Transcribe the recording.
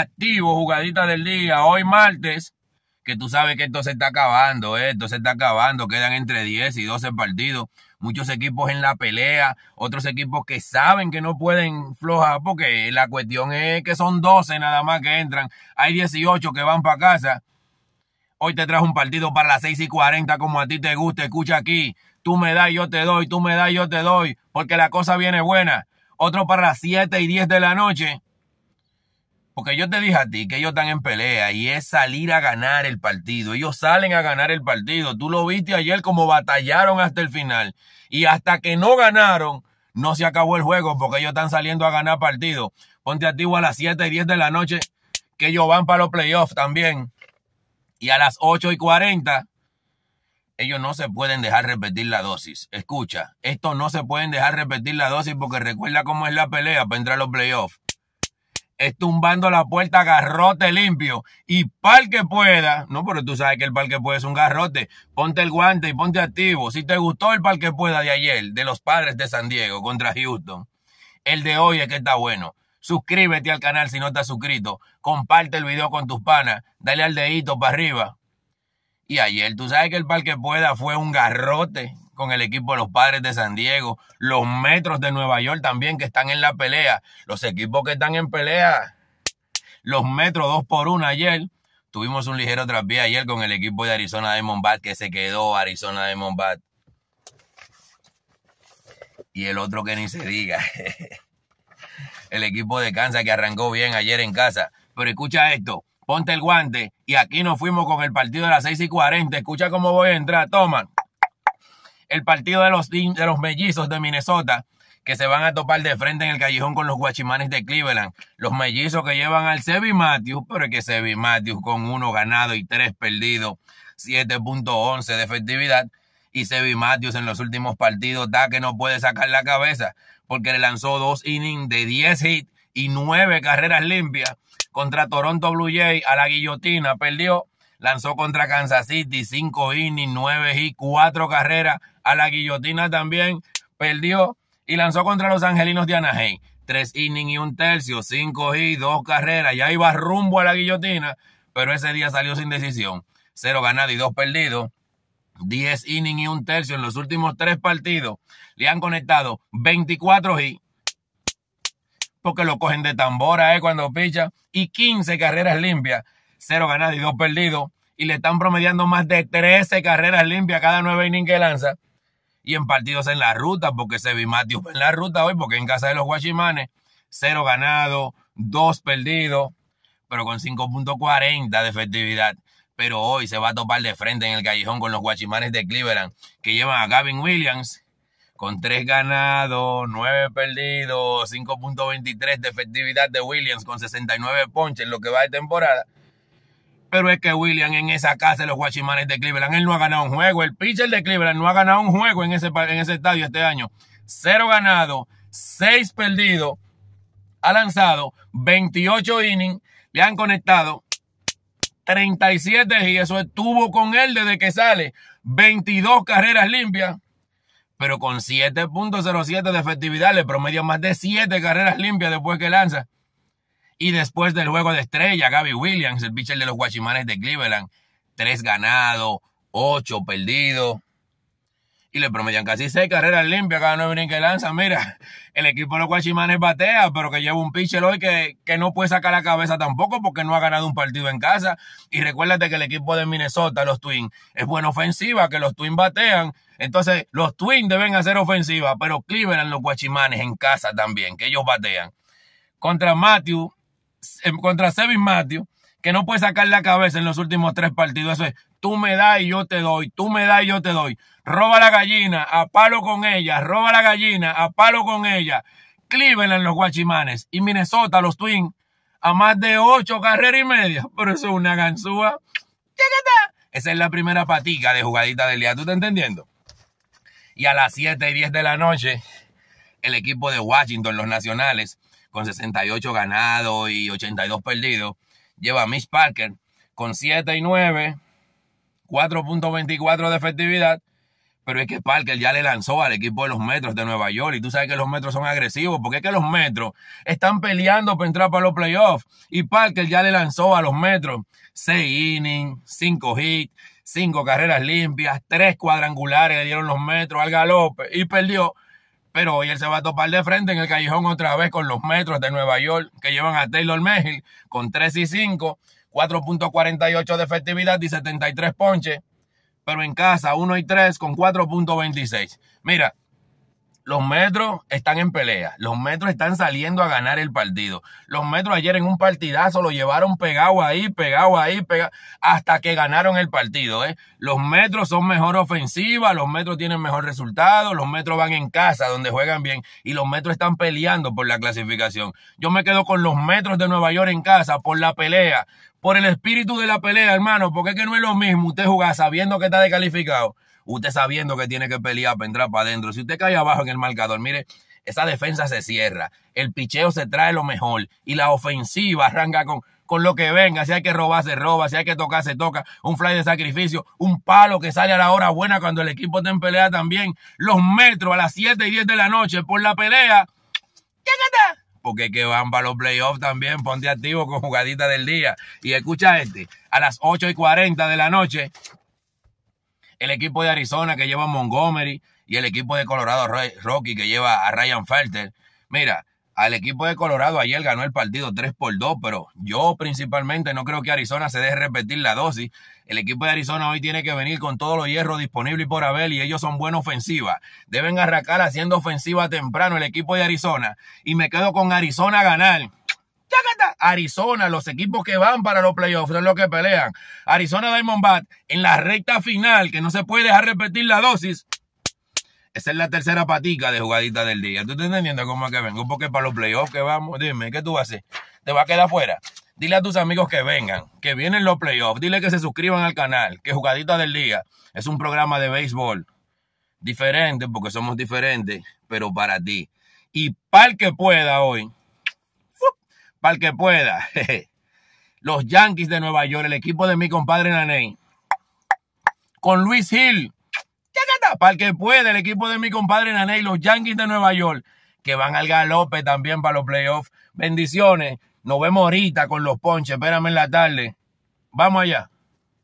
activo, jugadita del día, hoy martes, que tú sabes que esto se está acabando, eh, esto se está acabando, quedan entre 10 y 12 partidos, muchos equipos en la pelea, otros equipos que saben que no pueden flojar, porque la cuestión es que son 12 nada más que entran, hay 18 que van para casa. Hoy te trajo un partido para las 6 y 40 como a ti te gusta, escucha aquí, tú me das, yo te doy, tú me das, yo te doy, porque la cosa viene buena. Otro para las 7 y 10 de la noche porque yo te dije a ti que ellos están en pelea y es salir a ganar el partido. Ellos salen a ganar el partido. Tú lo viste ayer como batallaron hasta el final. Y hasta que no ganaron, no se acabó el juego porque ellos están saliendo a ganar partido. Ponte activo a las 7 y 10 de la noche que ellos van para los playoffs también. Y a las 8 y 40, ellos no se pueden dejar repetir la dosis. Escucha, estos no se pueden dejar repetir la dosis porque recuerda cómo es la pelea para entrar a los playoffs es tumbando la puerta a garrote limpio. Y pal que pueda, no, pero tú sabes que el pal que pueda es un garrote. Ponte el guante y ponte activo. Si te gustó el pal que pueda de ayer, de los padres de San Diego contra Houston, el de hoy es que está bueno. Suscríbete al canal si no estás suscrito. Comparte el video con tus panas. Dale al dedito para arriba. Y ayer, tú sabes que el pal que pueda fue un garrote con el equipo de los Padres de San Diego, los Metros de Nueva York también que están en la pelea, los equipos que están en pelea, los Metros dos por uno ayer. Tuvimos un ligero traspié ayer con el equipo de Arizona Diamondback que se quedó Arizona Diamondback. Y el otro que ni se diga. el equipo de Kansas que arrancó bien ayer en casa. Pero escucha esto, ponte el guante y aquí nos fuimos con el partido de las 6 y 40. Escucha cómo voy a entrar, Toma el partido de los, de los mellizos de Minnesota, que se van a topar de frente en el callejón con los guachimanes de Cleveland. Los mellizos que llevan al Sebi Matthews, pero es que Sebi Matthews con uno ganado y tres perdidos, 7.11 de efectividad. Y Sebi Matthews en los últimos partidos da que no puede sacar la cabeza porque le lanzó dos innings de 10 hits y nueve carreras limpias contra Toronto Blue Jays a la guillotina. Perdió lanzó contra Kansas City, 5 innings, 9 y 4 carreras, a la guillotina también, perdió y lanzó contra los Angelinos de Anaheim. 3 innings y un tercio, 5 y 2 carreras, ya iba rumbo a la guillotina, pero ese día salió sin decisión. 0 ganado y 2 perdidos. 10 innings y un tercio en los últimos 3 partidos. Le han conectado 24 y porque lo cogen de tambora eh, cuando picha. Y 15 carreras limpias, 0 ganadas y 2 perdidos y le están promediando más de 13 carreras limpias cada nueve innings que lanza. Y en partidos en la ruta, porque se vi Matthews en la ruta hoy, porque en casa de los Guachimanes, cero ganado, dos perdidos, pero con 5.40 de efectividad. Pero hoy se va a topar de frente en el callejón con los Guachimanes de Cleveland, que llevan a Gavin Williams con tres ganados, nueve perdidos, 5.23 de efectividad de Williams con 69 ponches, lo que va de temporada pero es que William en esa casa de los Guachimanes de Cleveland, él no ha ganado un juego. El pitcher de Cleveland no ha ganado un juego en ese, en ese estadio este año. Cero ganado, seis perdidos, Ha lanzado 28 innings. Le han conectado 37 y eso estuvo con él desde que sale. 22 carreras limpias pero con 7.07 de efectividad le promedio más de 7 carreras limpias después que lanza. Y después del juego de estrella, Gaby Williams, el pitcher de los Guachimanes de Cleveland, tres ganados, ocho perdidos. Y le promedian casi seis carreras limpias cada nueve no que lanza. Mira, el equipo de los Guachimanes batea, pero que lleva un pitcher hoy que, que, no puede sacar la cabeza tampoco porque no ha ganado un partido en casa. Y recuérdate que el equipo de Minnesota, los Twins, es buena ofensiva, que los Twins batean. Entonces, los Twins deben hacer ofensiva, pero Cleveland, los Guachimanes en casa también, que ellos batean. Contra Matthew, contra Sevin Matthews, que no puede sacar la cabeza en los últimos tres partidos. Eso es, tú me das y yo te doy, tú me das y yo te doy. Roba la gallina, a palo con ella, roba la gallina, a palo con ella. Cleveland los guachimanes y Minnesota los Twins a más de ocho carreras y media. pero eso es una ganzúa. Esa es la primera patica de jugadita del día. ¿Tú estás entendiendo? Y a las 7 y 10 de la noche, el equipo de Washington, los nacionales, con 68 ganados y 82 perdidos. Lleva a Mitch Parker con 7 y 9, 4.24 de efectividad. Pero es que Parker ya le lanzó al equipo de los Metros de Nueva York. Y tú sabes que los Metros son agresivos. Porque es que los Metros están peleando para entrar para los playoffs. Y Parker ya le lanzó a los Metros 6 innings, 5 hits, 5 carreras limpias, tres cuadrangulares le dieron los Metros al galope. Y perdió pero hoy él se va a topar de frente en el callejón otra vez con los metros de Nueva York que llevan a Taylor Mejil con 3 y 5, 4.48 de efectividad y 73 ponches. Pero en casa 1 y 3 con 4.26. Mira, los metros están en pelea. Los metros están saliendo a ganar el partido. Los metros ayer en un partidazo lo llevaron pegado ahí, pegado ahí, hasta que ganaron el partido. ¿eh? Los metros son mejor ofensiva, los metros tienen mejor resultado, los metros van en casa donde juegan bien y los metros están peleando por la clasificación. Yo me quedo con los metros de Nueva York en casa por la pelea, por el espíritu de la pelea, hermano, porque es que no es lo mismo usted jugar sabiendo que está descalificado usted sabiendo que tiene que pelear para entrar para adentro, si usted cae abajo en el marcador, mire, esa defensa se cierra, el picheo se trae lo mejor y la ofensiva arranca con, con lo que venga, si hay que robar, se roba, si hay que tocar, se toca, un fly de sacrificio, un palo que sale a la hora buena cuando el equipo está en pelea también, los metros a las 7 y 10 de la noche por la pelea, porque que van para los playoffs también, ponte activo con jugadita del día y escucha este, a las 8 y 40 de la noche, el equipo de Arizona que lleva a Montgomery y el equipo de Colorado Rocky que lleva a Ryan Felter. Mira, al equipo de Colorado ayer ganó el partido 3 por 2, pero yo principalmente no creo que Arizona se deje repetir la dosis. El equipo de Arizona hoy tiene que venir con todos los hierros disponibles por Abel y ellos son buena ofensiva. Deben arrancar haciendo ofensiva temprano el equipo de Arizona. Y me quedo con Arizona ganar. Arizona, los equipos que van para los playoffs, son los que pelean. Arizona Diamondback en la recta final, que no se puede dejar repetir la dosis. Esa es la tercera patica de jugadita del día. ¿Tú estás entendiendo cómo es que vengo? Porque para los playoffs que vamos, dime, ¿qué tú vas a hacer? ¿Te vas a quedar fuera? Dile a tus amigos que vengan, que vienen los playoffs. Dile que se suscriban al canal, que Jugadita del Día es un programa de béisbol diferente, porque somos diferentes, pero para ti. Y para que pueda hoy, para el que pueda. Los Yankees de Nueva York, el equipo de mi compadre Naney. Con Luis Hill. Para el que pueda, el equipo de mi compadre Naney, los Yankees de Nueva York, que van al galope también para los playoffs. Bendiciones. Nos vemos ahorita con los ponches. Espérame en la tarde. Vamos allá.